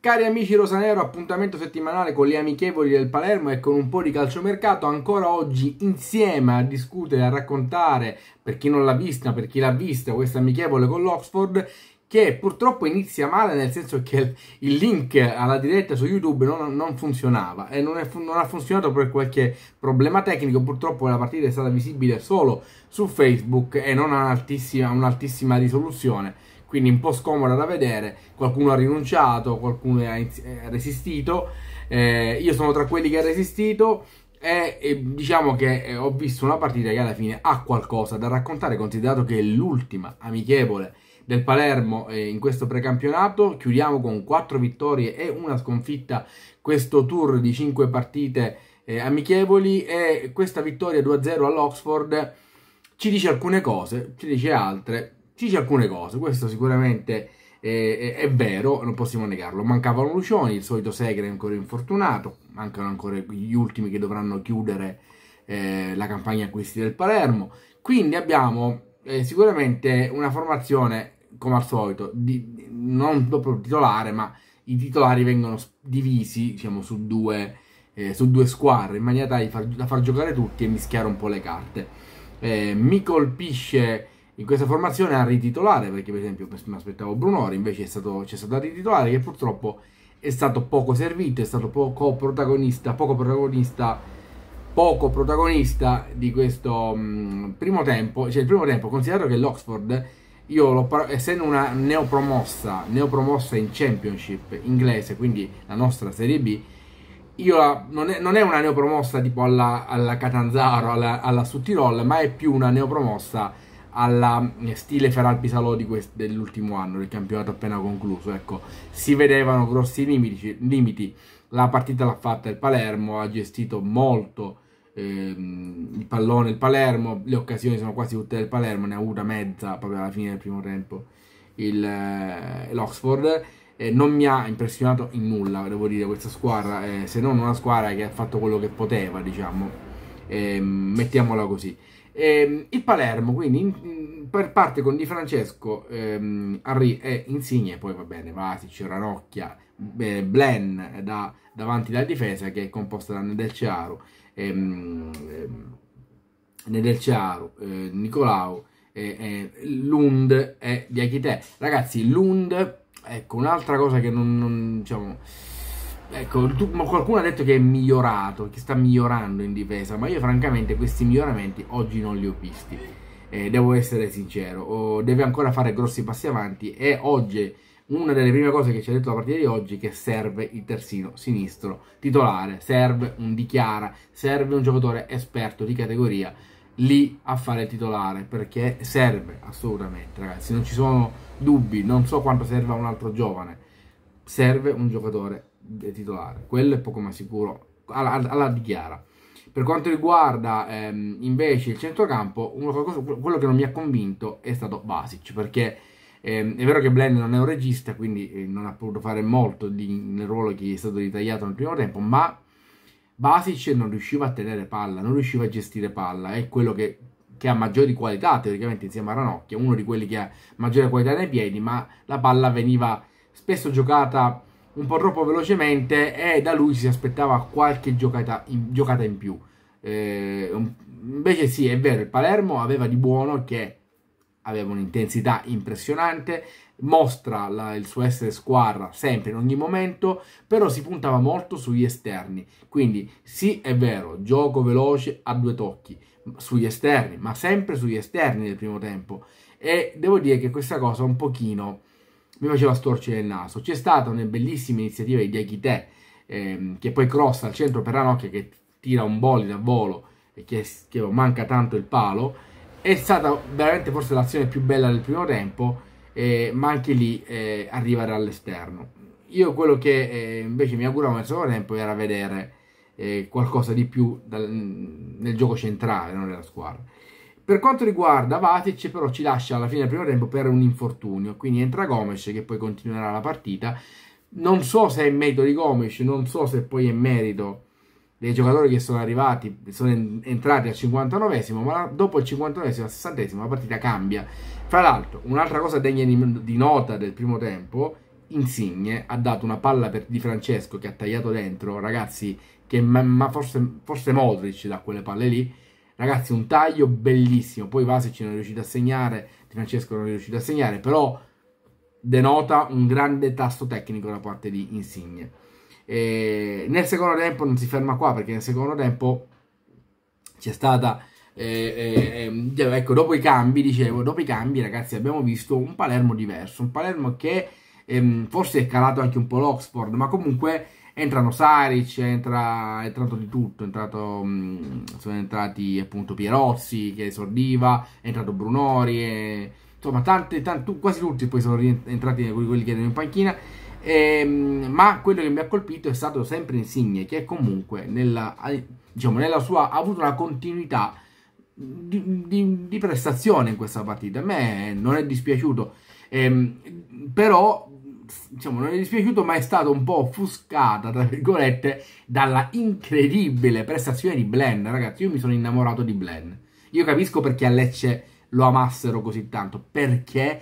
Cari amici Rosanero, appuntamento settimanale con le amichevoli del Palermo e con un po' di calciomercato, ancora oggi insieme a discutere, a raccontare, per chi non l'ha vista, per chi l'ha vista, questa amichevole con l'Oxford, che purtroppo inizia male nel senso che il link alla diretta su YouTube non, non funzionava e non, è, non, ha funzionato per qualche problema tecnico, purtroppo la partita è stata visibile solo su Facebook e non ha un'altissima, un'altissima risoluzione quindi un po' scomoda da vedere, qualcuno ha rinunciato, qualcuno eh, ha resistito, eh, io sono tra quelli che ha resistito e, e diciamo che eh, ho visto una partita che alla fine ha qualcosa da raccontare, considerato che è l'ultima amichevole del Palermo eh, in questo precampionato, chiudiamo con 4 vittorie e una sconfitta questo tour di 5 partite eh, amichevoli e questa vittoria 2-0 all'Oxford ci dice alcune cose, ci dice altre, ci dice alcune cose, questo sicuramente è, è, è vero, non possiamo negarlo. Mancavano Lucioni, il solito Segre è ancora infortunato, mancano ancora gli ultimi che dovranno chiudere eh, la campagna acquisti del Palermo. Quindi abbiamo eh, sicuramente una formazione, come al solito, di, non proprio titolare, ma i titolari vengono divisi diciamo, su, due, eh, su due squadre in maniera tale da far, da far giocare tutti e mischiare un po' le carte. Eh, mi colpisce in questa formazione a rititolare, perché per esempio mi aspettavo Brunori, invece è stato, c'è stato a rititolare che purtroppo è stato poco servito, è stato poco protagonista, poco protagonista, poco protagonista di questo mh, mm, primo tempo, cioè il primo tempo, considerato che l'Oxford, essendo una neopromossa, neopromossa in Championship inglese, quindi la nostra Serie B, la, non, è, non, è, una neopromossa tipo alla, alla Catanzaro, alla, alla Suttirol, ma è più una neopromossa alla eh, stile Feralpi Pisalò dell'ultimo anno, del campionato appena concluso, ecco, si vedevano grossi limiti, limiti. la partita l'ha fatta il Palermo, ha gestito molto ehm, il pallone il Palermo, le occasioni sono quasi tutte del Palermo, ne ha avuta mezza proprio alla fine del primo tempo eh, l'Oxford, eh, non mi ha impressionato in nulla, devo dire, questa squadra, eh, se non una squadra che ha fatto quello che poteva, diciamo, eh, mettiamola così. Eh, il Palermo, quindi, in, in, per parte con Di Francesco, ehm, Henry e Insigne, poi va bene, Vasic, Ranocchia, eh, Blen da, davanti alla difesa che è composta da Nedelcearo, ehm, ehm, Nedelciaro eh, Nicolau, Lund e Diachite. Ragazzi, Lund, ecco, un'altra cosa che non, non diciamo Ecco, tu, qualcuno ha detto che è migliorato, che sta migliorando in difesa, ma io francamente questi miglioramenti oggi non li ho visti. Eh, devo essere sincero, oh, deve ancora fare grossi passi avanti e oggi una delle prime cose che ci ha detto la partita di oggi è che serve il terzino sinistro titolare, serve un dichiara, serve un giocatore esperto di categoria lì a fare il titolare perché serve assolutamente, ragazzi, non ci sono dubbi, non so quanto serva un altro giovane, serve un giocatore titolare, quello è poco ma sicuro, alla, alla dichiara. Per quanto riguarda ehm, invece il centrocampo, qualcosa, quello che non mi ha convinto è stato Basic, perché ehm, è vero che Blend non è un regista, quindi eh, non ha potuto fare molto di, nel ruolo che è stato ritagliato nel primo tempo, ma Basic non riusciva a tenere palla, non riusciva a gestire palla, è quello che, che ha maggiori qualità teoricamente insieme a Ranocchia, uno di quelli che ha maggiore qualità nei piedi, ma la palla veniva spesso giocata un po' troppo velocemente e da lui si aspettava qualche giocata in, giocata in più. Eh, invece sì, è vero, il Palermo aveva di buono che aveva un'intensità impressionante, mostra la, il suo essere squadra sempre in ogni momento, però si puntava molto sugli esterni. Quindi sì, è vero, gioco veloce a due tocchi sugli esterni, ma sempre sugli esterni del primo tempo. E devo dire che questa cosa un pochino mi faceva storcere il naso. C'è stata una bellissima iniziativa di Diaghite ehm, che poi crossa al centro per Ranocchia che tira un bolide a volo e che, che manca tanto il palo. È stata veramente forse l'azione più bella del primo tempo, eh, ma anche lì eh, arriva dall'esterno. Io quello che eh, invece mi auguravo nel secondo tempo era vedere eh, qualcosa di più dal, nel gioco centrale, non nella squadra. Per quanto riguarda Vatic, però ci lascia alla fine del primo tempo per un infortunio, quindi entra Gomes che poi continuerà la partita. Non so se è merito di Gomes, non so se poi è merito dei giocatori che sono arrivati, sono entrati al 59esimo, ma dopo il 59esimo, al 60esimo la partita cambia. Fra l'altro, un'altra cosa degna di nota del primo tempo, Insigne ha dato una palla per, di Francesco che ha tagliato dentro, ragazzi, che ma, forse, forse Modric da quelle palle lì, Ragazzi, un taglio bellissimo. Poi Vasic non è riuscito a segnare, Di Francesco non è riuscito a segnare, però denota un grande tasto tecnico da parte di Insigne. E nel secondo tempo non si ferma qua perché nel secondo tempo c'è stata eh, eh, ehm, ecco, dopo i cambi, dicevo, dopo i cambi, ragazzi, abbiamo visto un Palermo diverso, un Palermo che ehm, forse è calato anche un po' l'Oxford, ma comunque entrano Saric, entra, è entrato di tutto, entrato, mm, sono entrati appunto Pierozzi che esordiva, è entrato Brunori, e, insomma tante, tante, quasi tutti poi sono entrati quelli che erano in panchina, e, ehm, ma quello che mi ha colpito è stato sempre Insigne che comunque nella, eh, diciamo, nella sua, ha avuto una continuità di, di, di prestazione in questa partita, a me non è dispiaciuto. Ehm, però diciamo, non è dispiaciuto, ma è stato un po' offuscata, tra virgolette, dalla incredibile prestazione di Blen. Ragazzi, io mi sono innamorato di Blen. Io capisco perché a Lecce lo amassero così tanto, perché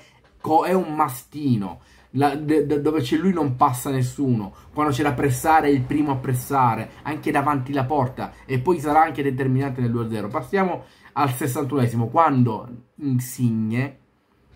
è un mastino. La, de, de, dove c'è lui non passa nessuno. Quando c'è da pressare è il primo a pressare, anche davanti la porta. E poi sarà anche determinante nel 2-0. Passiamo al 61esimo, quando Insigne,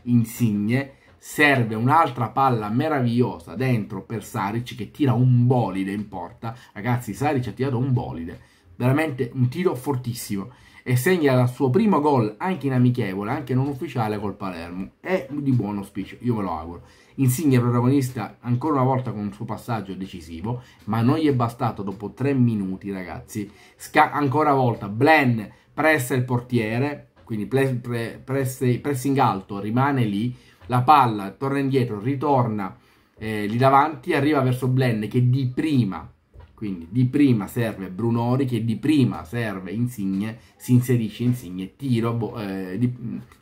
Insigne serve un'altra palla meravigliosa dentro per Saric che tira un bolide in porta. Ragazzi, Saric ha tirato un bolide, veramente un tiro fortissimo e segna il suo primo gol anche in amichevole, anche non ufficiale col Palermo. È di buon auspicio, io ve lo auguro. Insigne protagonista ancora una volta con il suo passaggio decisivo, ma non gli è bastato dopo tre minuti, ragazzi. Sca ancora una volta, Blen pressa il portiere, quindi pre pre pressing alto, rimane lì, la palla torna indietro, ritorna eh, lì davanti, arriva verso Blen che di prima, quindi di prima serve Brunori, che di prima serve Insigne, si inserisce Insigne, tiro, boh, eh, di,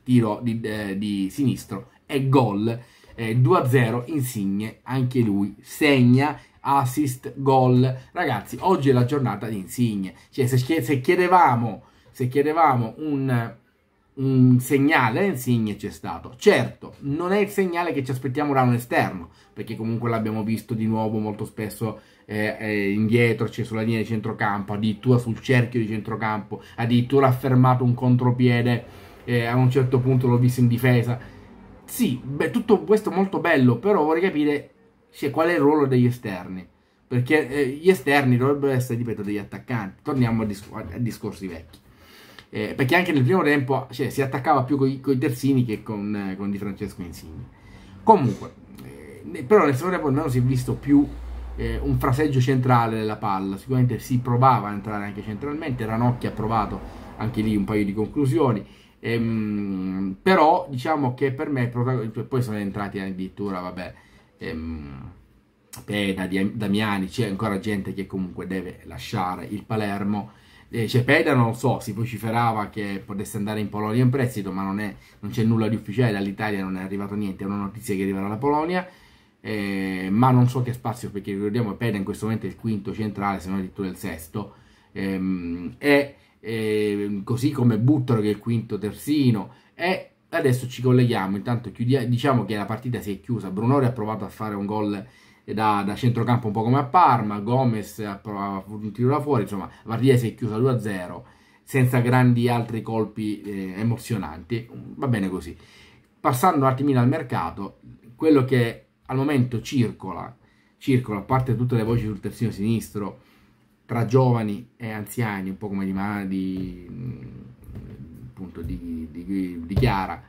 tiro di, eh, di, sinistro e gol. 2-0 eh, Insigne, anche lui segna assist, gol. Ragazzi, oggi è la giornata di Insigne. Cioè, se, chiedevamo, se chiedevamo un, un segnale, Insigne c'è stato. Certo, non è il segnale che ci aspettiamo da un esterno, perché comunque l'abbiamo visto di nuovo molto spesso eh, eh, indietro, c'è sulla linea di centrocampo, addirittura sul cerchio di centrocampo, addirittura ha fermato un contropiede, eh, a un certo punto l'ho visto in difesa. Sì, beh, tutto questo molto bello, però vorrei capire cioè, qual è il ruolo degli esterni. Perché eh, gli esterni dovrebbero essere, ripeto, degli attaccanti. Torniamo a, dis a discorsi vecchi eh, perché anche nel primo tempo cioè, si attaccava più con i terzini che con, eh, con, Di Francesco Insigne. Comunque, eh, però nel secondo tempo almeno si è visto più eh, un fraseggio centrale della palla, sicuramente si provava a entrare anche centralmente, Ranocchi ha provato anche lì un paio di conclusioni, ehm, però diciamo che per me, cioè, poi sono entrati addirittura, vabbè, ehm, Peda, Damiani, c'è ancora gente che comunque deve lasciare il Palermo, eh, Cepeda non lo so, si vociferava che potesse andare in Polonia in prestito, ma non, c'è nulla di ufficiale, dall'Italia non è arrivato niente, è una notizia che arriverà dalla Polonia, eh, ma non so che spazio, perché ricordiamo che Peda in questo momento è il quinto centrale, se non addirittura il sesto, ehm, e eh, così come Buttaro che è il quinto terzino, e adesso ci colleghiamo, intanto diciamo che la partita si è chiusa, Brunori ha provato a fare un gol da, da, centrocampo un po' come a Parma, Gomez ha provato un tiro da fuori, insomma Vardia si è chiusa 2-0 senza grandi altri colpi eh, emozionanti, va bene così. Passando un attimino al mercato, quello che al momento circola, circola a parte tutte le voci sul terzino sinistro, tra giovani e anziani, un po' come di, di, mm, appunto, di, di, di Chiara,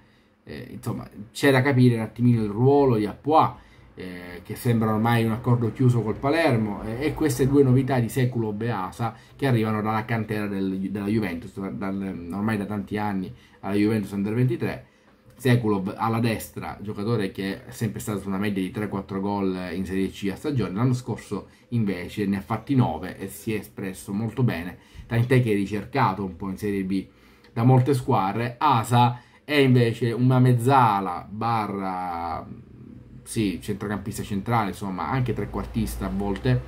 eh, insomma c'è da capire un attimino il ruolo di Appoa, eh, che sembra ormai un accordo chiuso col Palermo, eh, e queste due novità di Seculo Beasa che arrivano dalla cantera del, della Juventus, dal, ormai da tanti anni alla Juventus Under 23. Sekulov alla destra, giocatore che è sempre stato su una media di 3-4 gol in Serie C a stagione, l'anno scorso invece ne ha fatti 9 e si è espresso molto bene, tant'è che è ricercato un po' in Serie B da molte squadre, Asa è invece una mezzala barra sì, centrocampista centrale, insomma, anche trequartista a volte,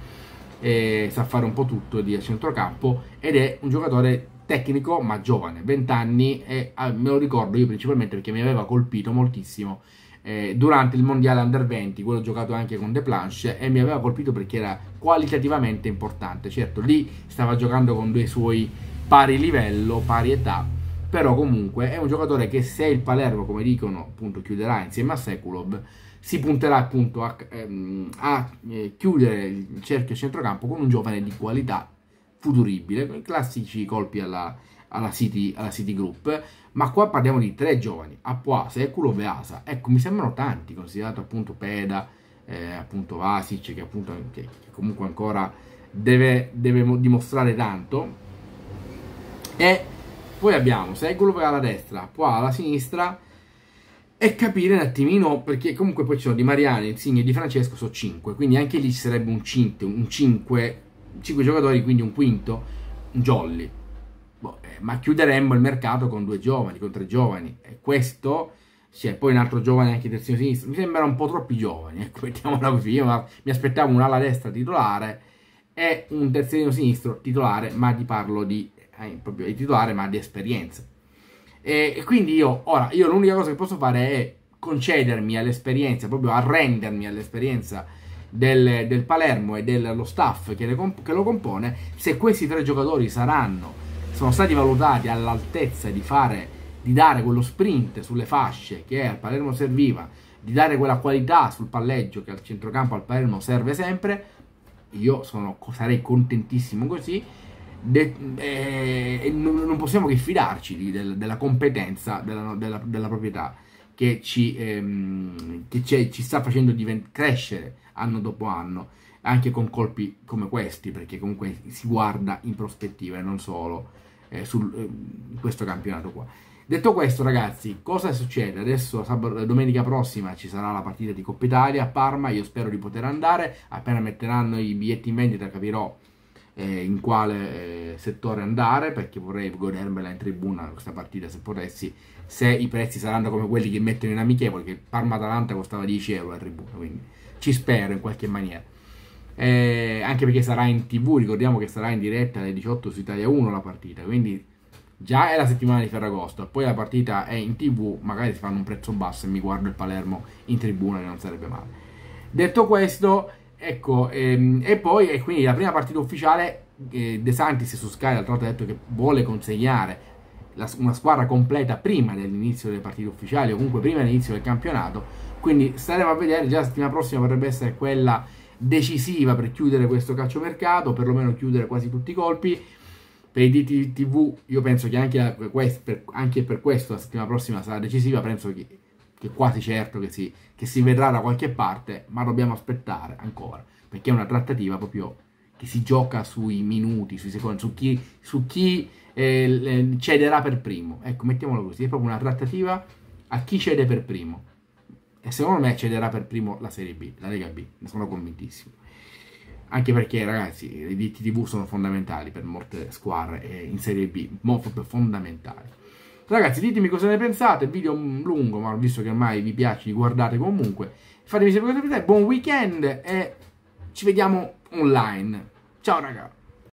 eh, sa fare un po' tutto di centrocampo ed è un giocatore tecnico ma giovane, 20 anni e ah, me lo ricordo io principalmente perché mi aveva colpito moltissimo eh, durante il mondiale under 20, quello giocato anche con De Planche, e mi aveva colpito perché era qualitativamente importante. Certo, lì stava giocando con due suoi pari livello, pari età, però comunque è un giocatore che se il Palermo, come dicono, appunto chiuderà insieme a Sekulov, si punterà appunto a, ehm, a eh, chiudere il cerchio centrocampo con un giovane di qualità futuribile, con i classici colpi alla, alla, City, alla City Group, ma qua parliamo di tre giovani, Apua, Sekulov e Asa, ecco mi sembrano tanti, considerato appunto Peda, eh, appunto Vasic, che, appunto, che, che comunque ancora deve, deve dimostrare tanto, e poi abbiamo per alla destra, Poa alla sinistra e capire un attimino, perché comunque poi ci sono Di Mariani, Insigne e Di Francesco, sono 5, quindi anche lì ci sarebbe un 5, un 5, 5 giocatori, quindi un quinto, un jolly. Boh, eh, ma chiuderemmo il mercato con due giovani, con tre giovani, e questo c'è poi un altro giovane anche terzino sinistro, mi sembra un po' troppi giovani, ecco, mettiamola così, ma mi aspettavo un'ala destra titolare e un terzino sinistro titolare, ma ti parlo di ai, eh, proprio ai titolari, ma di esperienza. E, quindi io, ora, io l'unica cosa che posso fare è concedermi all'esperienza, proprio arrendermi all'esperienza del, del, Palermo e dello staff che, comp- che, lo compone, se questi tre giocatori saranno, sono stati valutati all'altezza di fare, di dare quello sprint sulle fasce che al Palermo serviva, di dare quella qualità sul palleggio che al centrocampo al Palermo serve sempre, io sono, sarei contentissimo così De, eh, non, non, possiamo che fidarci di, del, della competenza della, della, della, proprietà che, ci, ehm, che ci sta facendo divent- crescere anno dopo anno, anche con colpi come questi, perché comunque si guarda in prospettiva e non solo eh, su eh, questo campionato qua. Detto questo, ragazzi, cosa succede? Adesso sab- domenica prossima ci sarà la partita di Coppa Italia a Parma. Io spero di poter andare. Appena metteranno i biglietti in vendita, capirò eh, in quale eh, settore andare perché vorrei godermela in tribuna questa partita se potessi se i prezzi saranno come quelli che mettono in amichevole che Parma-Atalanta costava 10 euro la tribuna quindi ci spero in qualche maniera eh, anche perché sarà in tv ricordiamo che sarà in diretta alle 18 su Italia 1 la partita quindi già è la settimana di Ferragosto, poi la partita è in tv, magari si fanno un prezzo basso e mi guardo il Palermo in tribuna che non sarebbe male. Detto questo, Ecco, ehm, e poi e eh, quindi la prima partita ufficiale eh, De Santis su Sky d'altra volta ha detto che vuole consegnare la, una squadra completa prima dell'inizio delle partite ufficiali o comunque prima dell'inizio del campionato. Quindi staremo a vedere, già la settimana prossima potrebbe essere quella decisiva per chiudere questo calciomercato, perlomeno chiudere quasi tutti i colpi. Per i DTV io penso che anche per, anche per questo la settimana prossima sarà decisiva, penso che che è quasi certo che si, che si vedrà da qualche parte, ma dobbiamo aspettare ancora, perché è una trattativa proprio che si gioca sui minuti, sui secondi, su chi, su chi eh, eh, cederà per primo. Ecco, mettiamolo così, è proprio una trattativa a chi cede per primo. E secondo me cederà per primo la Serie B, la Lega B, ne sono convintissimo. Anche perché, ragazzi, i diritti TV sono fondamentali per molte squadre eh, in Serie B, molto fondamentali. Ragazzi, ditemi cosa ne pensate. il Video è lungo, ma visto che ormai vi piace, li guardate comunque. Fatemi sapere cosa ne pensate. Buon weekend e ci vediamo online. Ciao, ragazzi.